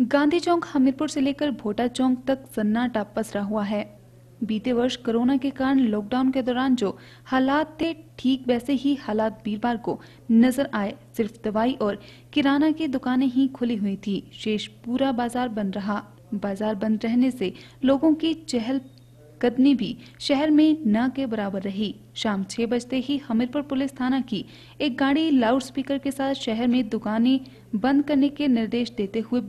गांधी चौक हमीरपुर से लेकर भोटा चौक तक सन्नाटा पसरा हुआ है बीते वर्ष कोरोना के कारण लॉकडाउन के दौरान जो हालात थे ठीक वैसे ही हालात वीरवार को नजर आए सिर्फ दवाई और किराना की दुकानें ही खुली हुई थी शेष पूरा बाजार बंद रहा बाजार बंद रहने से लोगों की चहल कदमी भी शहर में न के बराबर रही शाम छह बजते ही हमीरपुर पुलिस थाना की एक गाड़ी लाउड स्पीकर के साथ शहर में दुकानें बंद करने के निर्देश देते हुए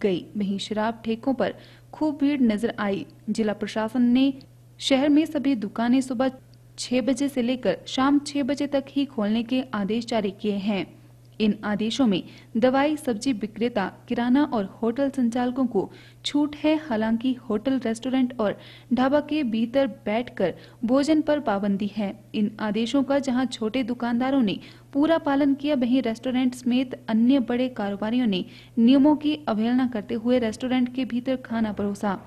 गई वहीं शराब ठेकों पर खूब भीड़ नजर आई जिला प्रशासन ने शहर में सभी दुकानें सुबह छह बजे से लेकर शाम छह बजे तक ही खोलने के आदेश जारी किए हैं इन आदेशों में दवाई सब्जी विक्रेता किराना और होटल संचालकों को छूट है हालांकि होटल रेस्टोरेंट और ढाबा के भीतर बैठकर भोजन पर पाबंदी है इन आदेशों का जहां छोटे दुकानदारों ने पूरा पालन किया वहीं रेस्टोरेंट समेत अन्य बड़े कारोबारियों ने नियमों की अवहेलना करते हुए रेस्टोरेंट के भीतर खाना परोसा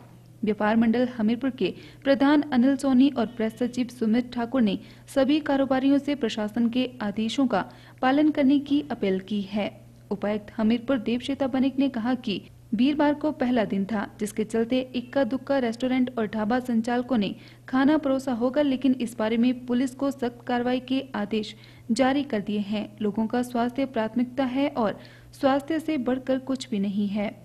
व्यापार मंडल हमीरपुर के प्रधान अनिल सोनी और प्रेस सचिव सुमित ठाकुर ने सभी कारोबारियों से प्रशासन के आदेशों का पालन करने की अपील की है उपायुक्त हमीरपुर देवशेता बनिक ने कहा कि वीरवार को पहला दिन था जिसके चलते इक्का दुक्का रेस्टोरेंट और ढाबा संचालकों ने खाना परोसा होगा लेकिन इस बारे में पुलिस को सख्त कार्रवाई के आदेश जारी कर दिए हैं लोगों का स्वास्थ्य प्राथमिकता है और स्वास्थ्य से बढ़कर कुछ भी नहीं है